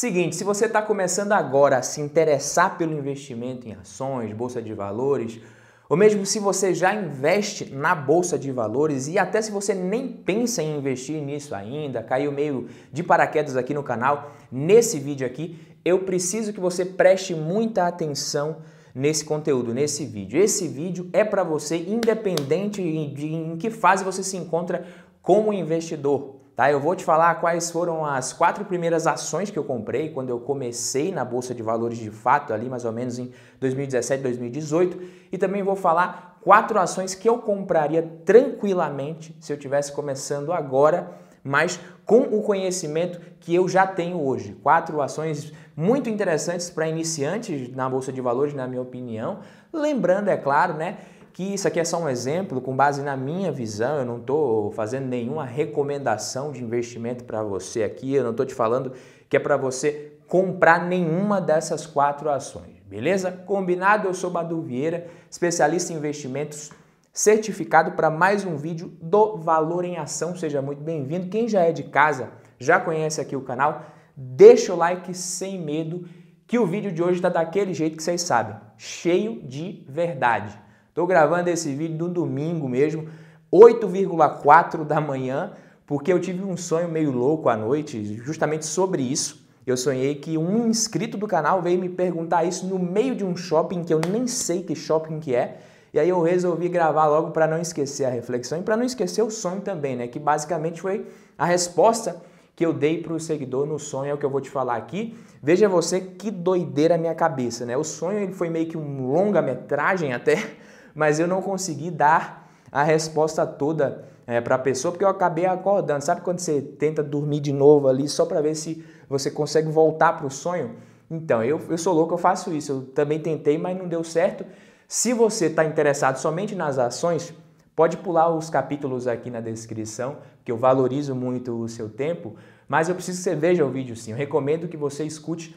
Seguinte, se você está começando agora a se interessar pelo investimento em ações, bolsa de valores, ou mesmo se você já investe na bolsa de valores e até se você nem pensa em investir nisso ainda, caiu meio de paraquedas aqui no canal, nesse vídeo aqui, eu preciso que você preste muita atenção nesse conteúdo, nesse vídeo. Esse vídeo é para você, independente de em que fase você se encontra como investidor, Tá, eu vou te falar quais foram as quatro primeiras ações que eu comprei quando eu comecei na Bolsa de Valores de fato, ali mais ou menos em 2017, 2018. E também vou falar quatro ações que eu compraria tranquilamente se eu tivesse começando agora, mas com o conhecimento que eu já tenho hoje. Quatro ações muito interessantes para iniciantes na Bolsa de Valores, na minha opinião. Lembrando, é claro, né? que isso aqui é só um exemplo, com base na minha visão, eu não estou fazendo nenhuma recomendação de investimento para você aqui, eu não estou te falando que é para você comprar nenhuma dessas quatro ações, beleza? Combinado? Eu sou Badu Vieira, especialista em investimentos certificado para mais um vídeo do Valor em Ação. Seja muito bem-vindo. Quem já é de casa, já conhece aqui o canal, deixa o like sem medo que o vídeo de hoje está daquele jeito que vocês sabem, cheio de verdade. Estou gravando esse vídeo no domingo mesmo, 8,4 da manhã, porque eu tive um sonho meio louco à noite, justamente sobre isso. Eu sonhei que um inscrito do canal veio me perguntar isso no meio de um shopping que eu nem sei que shopping que é. E aí eu resolvi gravar logo para não esquecer a reflexão e para não esquecer o sonho também, né? Que basicamente foi a resposta que eu dei para o seguidor no sonho, é o que eu vou te falar aqui. Veja você que doideira a minha cabeça, né? O sonho ele foi meio que um longa-metragem até, mas eu não consegui dar a resposta toda é, para a pessoa, porque eu acabei acordando. Sabe quando você tenta dormir de novo ali só para ver se você consegue voltar para o sonho? Então, eu, eu sou louco, eu faço isso. Eu também tentei, mas não deu certo. Se você está interessado somente nas ações, pode pular os capítulos aqui na descrição, que eu valorizo muito o seu tempo, mas eu preciso que você veja o vídeo sim. Eu recomendo que você escute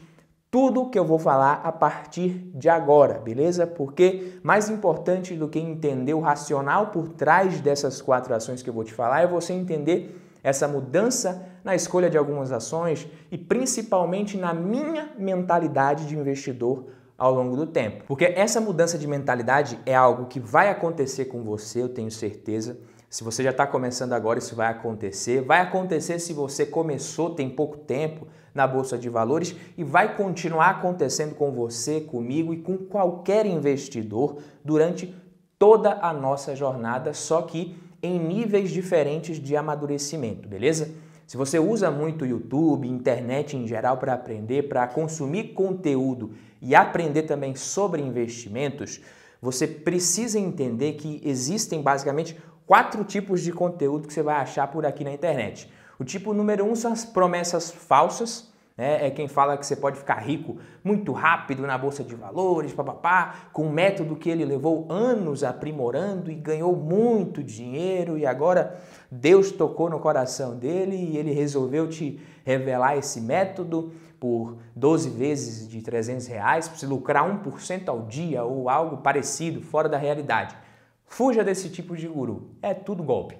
tudo que eu vou falar a partir de agora, beleza? Porque mais importante do que entender o racional por trás dessas quatro ações que eu vou te falar é você entender essa mudança na escolha de algumas ações e principalmente na minha mentalidade de investidor ao longo do tempo. Porque essa mudança de mentalidade é algo que vai acontecer com você, eu tenho certeza. Se você já está começando agora, isso vai acontecer. Vai acontecer se você começou tem pouco tempo na Bolsa de Valores e vai continuar acontecendo com você, comigo e com qualquer investidor durante toda a nossa jornada, só que em níveis diferentes de amadurecimento, beleza? Se você usa muito YouTube, internet em geral para aprender, para consumir conteúdo e aprender também sobre investimentos, você precisa entender que existem basicamente quatro tipos de conteúdo que você vai achar por aqui na internet. O tipo número um são as promessas falsas, é, é quem fala que você pode ficar rico muito rápido na bolsa de valores, papapá, com um método que ele levou anos aprimorando e ganhou muito dinheiro e agora Deus tocou no coração dele e ele resolveu te revelar esse método por 12 vezes de 300 reais para você lucrar 1% ao dia ou algo parecido, fora da realidade. Fuja desse tipo de guru, é tudo golpe.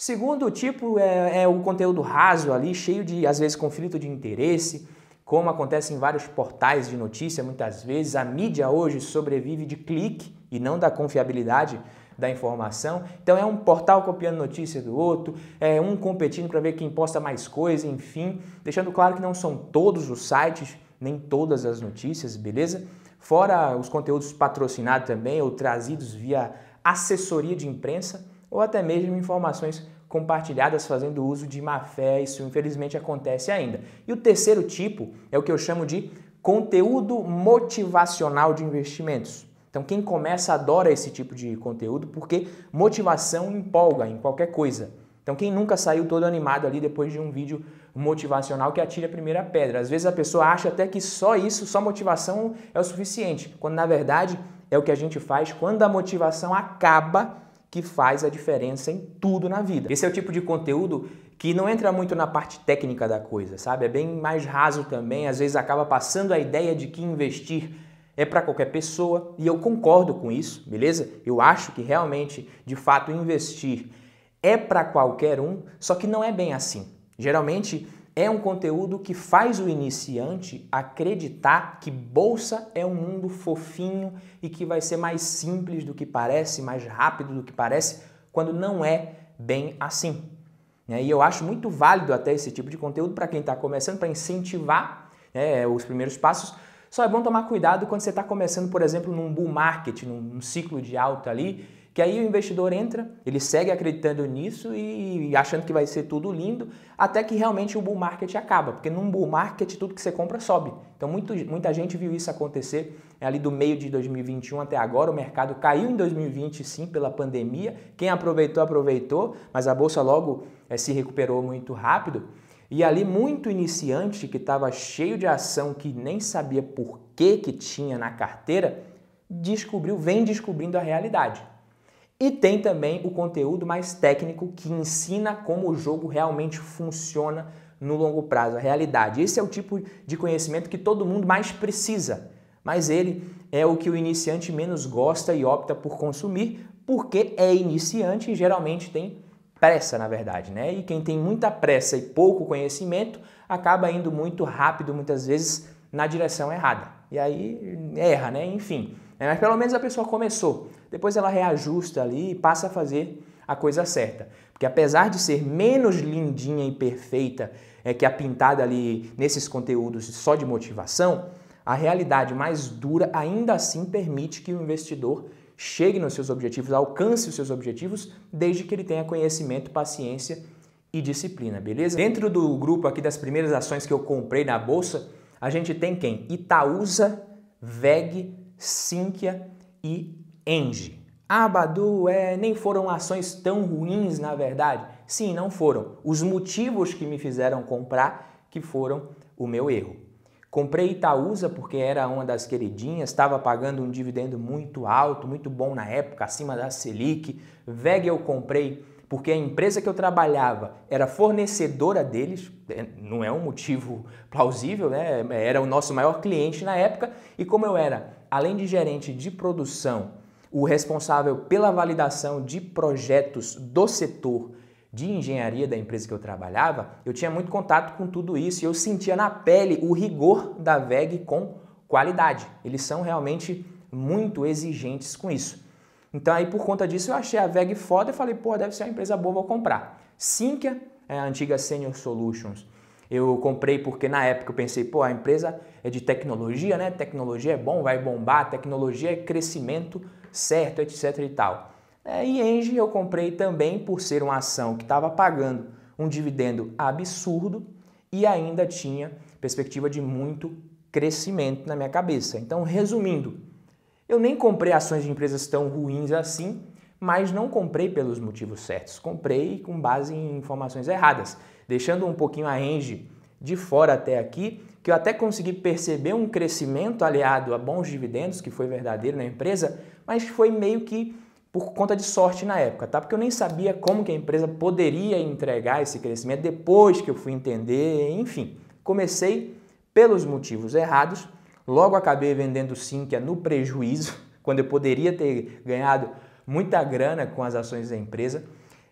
Segundo tipo é, é o conteúdo raso ali, cheio de, às vezes, conflito de interesse, como acontece em vários portais de notícia muitas vezes. A mídia hoje sobrevive de clique e não da confiabilidade da informação. Então é um portal copiando notícia do outro, é um competindo para ver quem posta mais coisa, enfim, deixando claro que não são todos os sites, nem todas as notícias, beleza? Fora os conteúdos patrocinados também ou trazidos via assessoria de imprensa ou até mesmo informações compartilhadas fazendo uso de má fé, isso infelizmente acontece ainda. E o terceiro tipo é o que eu chamo de conteúdo motivacional de investimentos. Então, quem começa adora esse tipo de conteúdo porque motivação empolga em qualquer coisa. Então, quem nunca saiu todo animado ali depois de um vídeo motivacional que atira a primeira pedra? Às vezes a pessoa acha até que só isso, só motivação é o suficiente, quando na verdade é o que a gente faz quando a motivação acaba que faz a diferença em tudo na vida. Esse é o tipo de conteúdo que não entra muito na parte técnica da coisa, sabe? É bem mais raso também, às vezes acaba passando a ideia de que investir é para qualquer pessoa, e eu concordo com isso, beleza? Eu acho que realmente, de fato, investir é para qualquer um, só que não é bem assim. Geralmente, é um conteúdo que faz o iniciante acreditar que bolsa é um mundo fofinho e que vai ser mais simples do que parece, mais rápido do que parece, quando não é bem assim. Né? E eu acho muito válido até esse tipo de conteúdo para quem está começando, para incentivar né, os primeiros passos. Só é bom tomar cuidado quando você está começando, por exemplo, num bull market, num ciclo de alta ali, que aí o investidor entra, ele segue acreditando nisso e achando que vai ser tudo lindo, até que realmente o bull market acaba, porque num bull market tudo que você compra sobe. Então muito, muita gente viu isso acontecer é, ali do meio de 2021 até agora, o mercado caiu em 2020 sim pela pandemia, quem aproveitou, aproveitou, mas a bolsa logo é, se recuperou muito rápido. E ali muito iniciante que estava cheio de ação que nem sabia por que que tinha na carteira, descobriu, vem descobrindo a realidade. E tem também o conteúdo mais técnico que ensina como o jogo realmente funciona no longo prazo, a realidade. Esse é o tipo de conhecimento que todo mundo mais precisa, mas ele é o que o iniciante menos gosta e opta por consumir, porque é iniciante e geralmente tem pressa, na verdade, né? E quem tem muita pressa e pouco conhecimento acaba indo muito rápido, muitas vezes, na direção errada. E aí erra, né? Enfim. Né? Mas pelo menos a pessoa começou. Depois ela reajusta ali e passa a fazer a coisa certa. Porque apesar de ser menos lindinha e perfeita é, que a pintada ali nesses conteúdos só de motivação, a realidade mais dura ainda assim permite que o investidor chegue nos seus objetivos, alcance os seus objetivos, desde que ele tenha conhecimento, paciência e disciplina, beleza? Dentro do grupo aqui das primeiras ações que eu comprei na bolsa, a gente tem quem? Itaúsa, VEG, Sinquia e Enge. Abadu, é, nem foram ações tão ruins, na verdade. Sim, não foram. Os motivos que me fizeram comprar que foram o meu erro. Comprei Itaúsa porque era uma das queridinhas, estava pagando um dividendo muito alto, muito bom na época, acima da Selic. VEG eu comprei porque a empresa que eu trabalhava era fornecedora deles, é, não é um motivo plausível, né? era o nosso maior cliente na época, e como eu era além de gerente de produção, o responsável pela validação de projetos do setor de engenharia da empresa que eu trabalhava, eu tinha muito contato com tudo isso e eu sentia na pele o rigor da VEG com qualidade. Eles são realmente muito exigentes com isso. Então aí por conta disso eu achei a VEG foda e falei, pô, deve ser uma empresa boa, vou comprar. Sinqia, é a antiga Senior Solutions, eu comprei porque na época eu pensei, pô, a empresa é de tecnologia, né? Tecnologia é bom, vai bombar, tecnologia é crescimento certo, etc e tal. É, e Engie eu comprei também por ser uma ação que estava pagando um dividendo absurdo e ainda tinha perspectiva de muito crescimento na minha cabeça. Então, resumindo, eu nem comprei ações de empresas tão ruins assim, mas não comprei pelos motivos certos, comprei com base em informações erradas, deixando um pouquinho a range de fora até aqui, que eu até consegui perceber um crescimento aliado a bons dividendos, que foi verdadeiro na empresa, mas foi meio que por conta de sorte na época, tá? Porque eu nem sabia como que a empresa poderia entregar esse crescimento depois que eu fui entender, enfim. Comecei pelos motivos errados, logo acabei vendendo Sinqia é no prejuízo, quando eu poderia ter ganhado muita grana com as ações da empresa.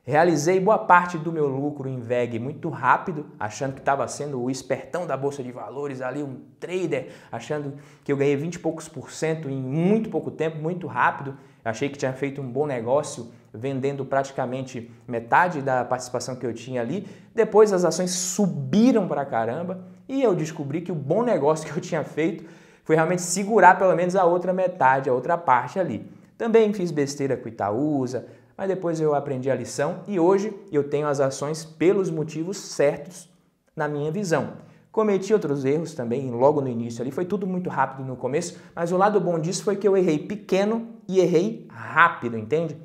Realizei boa parte do meu lucro em VEG muito rápido, achando que estava sendo o espertão da bolsa de valores ali, um trader, achando que eu ganhei 20 e poucos por cento em muito pouco tempo, muito rápido. Achei que tinha feito um bom negócio, vendendo praticamente metade da participação que eu tinha ali. Depois as ações subiram para caramba e eu descobri que o bom negócio que eu tinha feito foi realmente segurar pelo menos a outra metade, a outra parte ali. Também fiz besteira com Itaúsa, mas depois eu aprendi a lição e hoje eu tenho as ações pelos motivos certos na minha visão. Cometi outros erros também logo no início ali, foi tudo muito rápido no começo, mas o lado bom disso foi que eu errei pequeno e errei rápido, entende?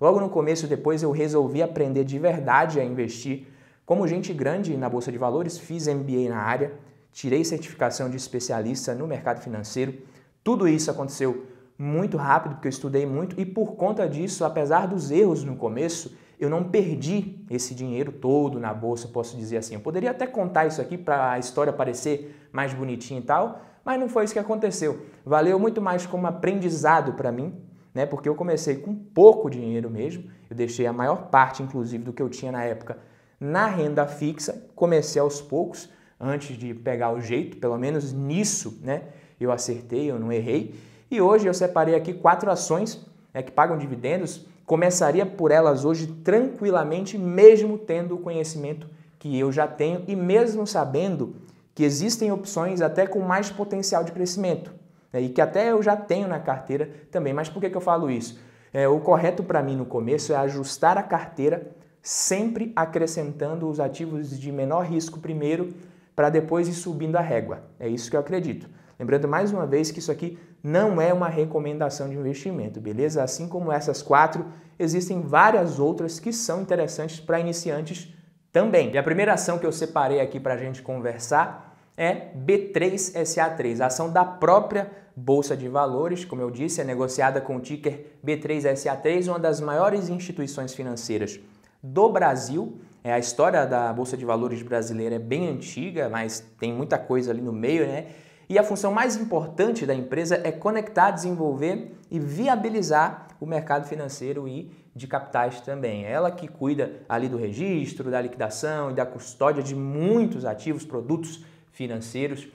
Logo no começo, depois eu resolvi aprender de verdade a investir. Como gente grande na bolsa de valores, fiz MBA na área, tirei certificação de especialista no mercado financeiro. Tudo isso aconteceu muito rápido, porque eu estudei muito, e por conta disso, apesar dos erros no começo, eu não perdi esse dinheiro todo na bolsa, posso dizer assim. Eu poderia até contar isso aqui para a história parecer mais bonitinha e tal, mas não foi isso que aconteceu. Valeu muito mais como aprendizado para mim, né? Porque eu comecei com pouco dinheiro mesmo, eu deixei a maior parte, inclusive, do que eu tinha na época na renda fixa, comecei aos poucos, antes de pegar o jeito, pelo menos nisso, né? Eu acertei, eu não errei. E hoje eu separei aqui quatro ações né, que pagam dividendos. Começaria por elas hoje tranquilamente, mesmo tendo o conhecimento que eu já tenho e mesmo sabendo que existem opções até com mais potencial de crescimento né, e que até eu já tenho na carteira também. Mas por que, que eu falo isso? É, o correto para mim no começo é ajustar a carteira sempre acrescentando os ativos de menor risco primeiro para depois ir subindo a régua. É isso que eu acredito. Lembrando mais uma vez que isso aqui não é uma recomendação de investimento, beleza? Assim como essas quatro, existem várias outras que são interessantes para iniciantes também. E a primeira ação que eu separei aqui para a gente conversar é B3SA3, a ação da própria Bolsa de Valores, como eu disse, é negociada com o ticker B3SA3, uma das maiores instituições financeiras do Brasil. É, a história da Bolsa de Valores brasileira é bem antiga, mas tem muita coisa ali no meio, né? E a função mais importante da empresa é conectar, desenvolver e viabilizar o mercado financeiro e de capitais também. É ela que cuida ali do registro, da liquidação e da custódia de muitos ativos, produtos financeiros,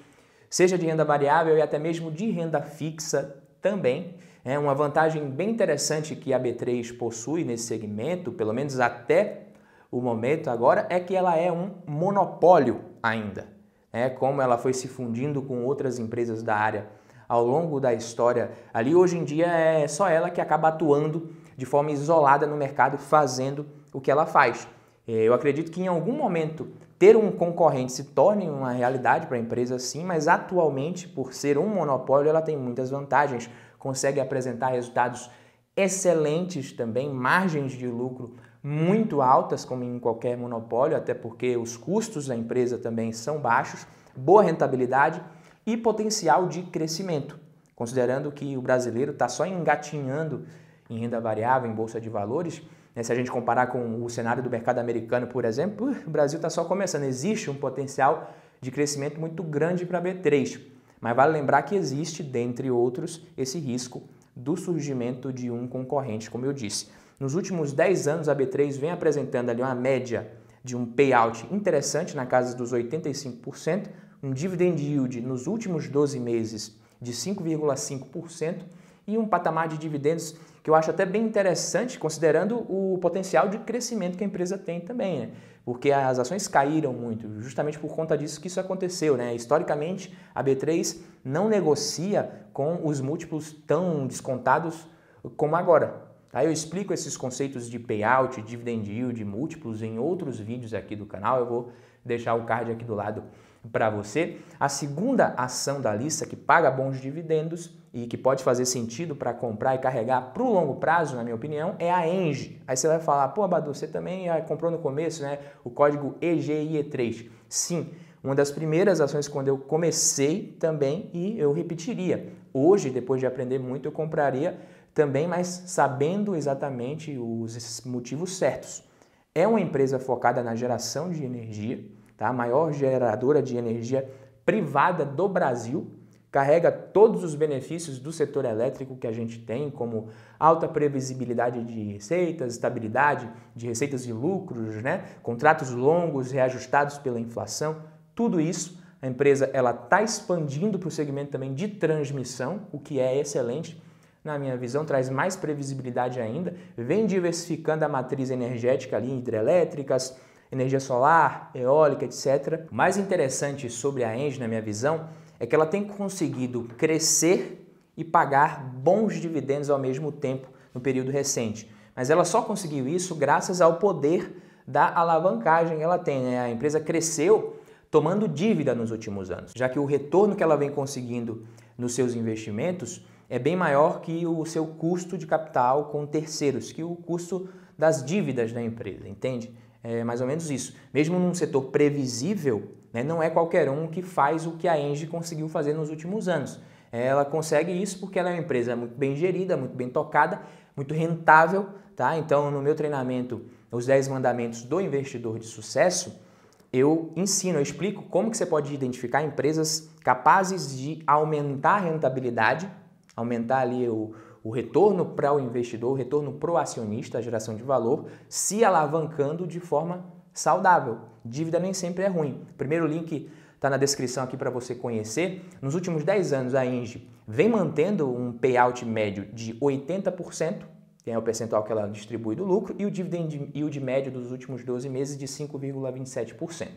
seja de renda variável e até mesmo de renda fixa também. É uma vantagem bem interessante que a B3 possui nesse segmento, pelo menos até o momento agora, é que ela é um monopólio ainda é, como ela foi se fundindo com outras empresas da área ao longo da história ali. Hoje em dia é só ela que acaba atuando de forma isolada no mercado, fazendo o que ela faz. É, eu acredito que em algum momento ter um concorrente se torne uma realidade para a empresa, sim, mas atualmente, por ser um monopólio, ela tem muitas vantagens, consegue apresentar resultados excelentes também, margens de lucro muito altas, como em qualquer monopólio, até porque os custos da empresa também são baixos, boa rentabilidade e potencial de crescimento, considerando que o brasileiro está só engatinhando em renda variável, em bolsa de valores. Né? Se a gente comparar com o cenário do mercado americano, por exemplo, o Brasil está só começando. Existe um potencial de crescimento muito grande para B3, mas vale lembrar que existe, dentre outros, esse risco do surgimento de um concorrente, como eu disse. Nos últimos 10 anos, a B3 vem apresentando ali uma média de um payout interessante na casa dos 85%, um dividend yield nos últimos 12 meses de 5,5% e um patamar de dividendos que eu acho até bem interessante, considerando o potencial de crescimento que a empresa tem também, né? Porque as ações caíram muito, justamente por conta disso que isso aconteceu, né? Historicamente, a B3 não negocia com os múltiplos tão descontados como agora. Tá? Eu explico esses conceitos de payout, dividend yield, múltiplos em outros vídeos aqui do canal. Eu vou deixar o card aqui do lado para você. A segunda ação da lista que paga bons dividendos e que pode fazer sentido para comprar e carregar para o longo prazo, na minha opinião, é a ENGE. Aí você vai falar, pô, Badu, você também ah, comprou no começo, né? O código EGIE3. Sim, uma das primeiras ações quando eu comecei também e eu repetiria. Hoje, depois de aprender muito, eu compraria também, mas sabendo exatamente os motivos certos. É uma empresa focada na geração de energia, tá? a maior geradora de energia privada do Brasil, carrega todos os benefícios do setor elétrico que a gente tem, como alta previsibilidade de receitas, estabilidade de receitas de lucros, né? contratos longos reajustados pela inflação, tudo isso a empresa ela está expandindo para o segmento também de transmissão, o que é excelente na minha visão, traz mais previsibilidade ainda, vem diversificando a matriz energética ali, hidrelétricas, energia solar, eólica, etc. O mais interessante sobre a Engie, na minha visão, é que ela tem conseguido crescer e pagar bons dividendos ao mesmo tempo no período recente. Mas ela só conseguiu isso graças ao poder da alavancagem que ela tem. Né? A empresa cresceu tomando dívida nos últimos anos, já que o retorno que ela vem conseguindo nos seus investimentos é bem maior que o seu custo de capital com terceiros, que o custo das dívidas da empresa, entende? É mais ou menos isso. Mesmo num setor previsível, né, não é qualquer um que faz o que a Engie conseguiu fazer nos últimos anos. Ela consegue isso porque ela é uma empresa muito bem gerida, muito bem tocada, muito rentável, tá? Então, no meu treinamento, os 10 mandamentos do investidor de sucesso, eu ensino, eu explico como que você pode identificar empresas capazes de aumentar a rentabilidade aumentar ali o, o retorno para o investidor, o retorno para o acionista, a geração de valor, se alavancando de forma saudável. Dívida nem sempre é ruim. Primeiro link está na descrição aqui para você conhecer. Nos últimos 10 anos, a Inge vem mantendo um payout médio de 80%, que é o percentual que ela distribui do lucro, e o dividend yield médio dos últimos 12 meses de 5,27%.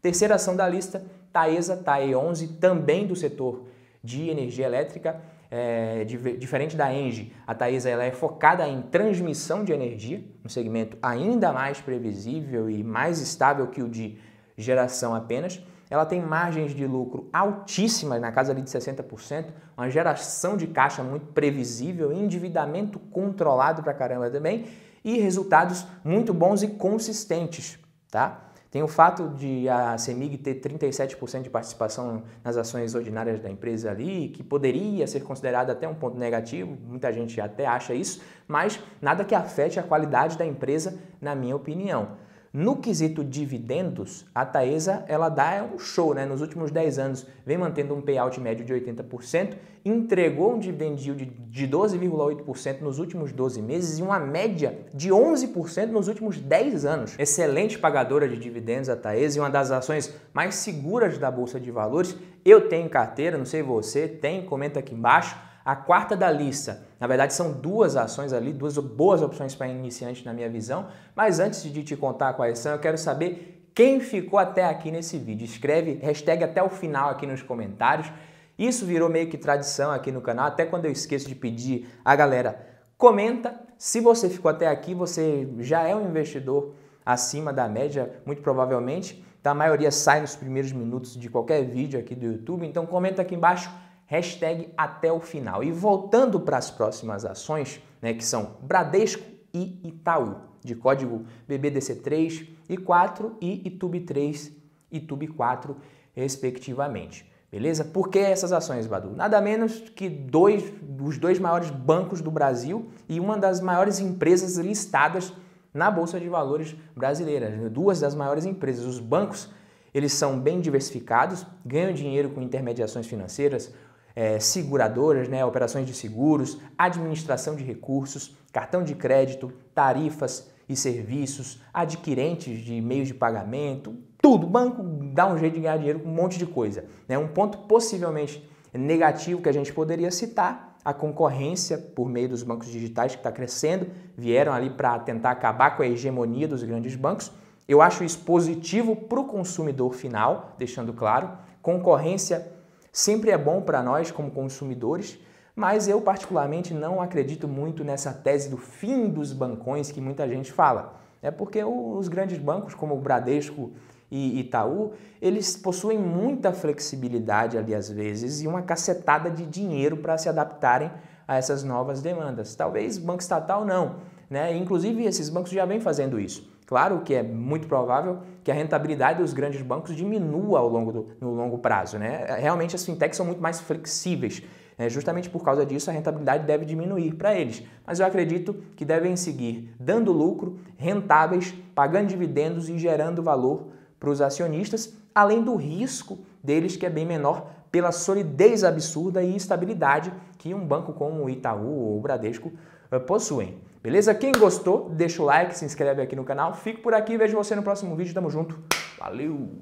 Terceira ação da lista, Taesa, TAE11, também do setor de energia elétrica, é, diferente da Engie, a Taesa ela é focada em transmissão de energia, um segmento ainda mais previsível e mais estável que o de geração apenas. Ela tem margens de lucro altíssimas, na casa ali de 60%, uma geração de caixa muito previsível, endividamento controlado pra caramba também e resultados muito bons e consistentes, tá? Tem o fato de a CEMIG ter 37% de participação nas ações ordinárias da empresa ali, que poderia ser considerado até um ponto negativo, muita gente até acha isso, mas nada que afete a qualidade da empresa, na minha opinião. No quesito dividendos, a Taesa ela dá é um show, né? Nos últimos 10 anos vem mantendo um payout médio de 80%, entregou um dividend yield de 12,8% nos últimos 12 meses e uma média de 11% nos últimos 10 anos. Excelente pagadora de dividendos a Taesa e uma das ações mais seguras da bolsa de valores. Eu tenho carteira, não sei você, tem, comenta aqui embaixo. A quarta da lista, na verdade são duas ações ali, duas boas opções para iniciante na minha visão, mas antes de te contar quais são, eu quero saber quem ficou até aqui nesse vídeo. Escreve hashtag até o final aqui nos comentários. Isso virou meio que tradição aqui no canal, até quando eu esqueço de pedir, a galera comenta. Se você ficou até aqui, você já é um investidor acima da média, muito provavelmente. Então, a maioria sai nos primeiros minutos de qualquer vídeo aqui do YouTube, então comenta aqui embaixo hashtag até o final. E voltando para as próximas ações, né, que são Bradesco e Itaú, de código BBDC3 e 4 e ITUB3 e ITUB4, respectivamente. Beleza? Por que essas ações, Badu? Nada menos que dois, os dois maiores bancos do Brasil e uma das maiores empresas listadas na Bolsa de Valores brasileira. Né? Duas das maiores empresas. Os bancos, eles são bem diversificados, ganham dinheiro com intermediações financeiras, é, seguradoras, né, operações de seguros, administração de recursos, cartão de crédito, tarifas e serviços, adquirentes de meios de pagamento, tudo. O banco dá um jeito de ganhar dinheiro com um monte de coisa. Né? Um ponto possivelmente negativo que a gente poderia citar, a concorrência por meio dos bancos digitais que está crescendo, vieram ali para tentar acabar com a hegemonia dos grandes bancos. Eu acho isso positivo para o consumidor final, deixando claro. Concorrência sempre é bom para nós como consumidores, mas eu particularmente não acredito muito nessa tese do fim dos bancões que muita gente fala. É porque os grandes bancos como o Bradesco e Itaú, eles possuem muita flexibilidade ali às vezes e uma cacetada de dinheiro para se adaptarem a essas novas demandas. Talvez banco estatal não, né? Inclusive, esses bancos já vêm fazendo isso. Claro que é muito provável que a rentabilidade dos grandes bancos diminua ao longo do, no longo prazo. Né? Realmente, as fintechs são muito mais flexíveis. Né? justamente por causa disso, a rentabilidade deve diminuir para eles. Mas eu acredito que devem seguir dando lucro, rentáveis, pagando dividendos e gerando valor para os acionistas, além do risco deles que é bem menor pela solidez absurda e estabilidade que um banco como o Itaú ou o Bradesco eh, possuem. Beleza? Quem gostou, deixa o like, se inscreve aqui no canal. Fico por aqui, vejo você no próximo vídeo. Tamo junto. Valeu!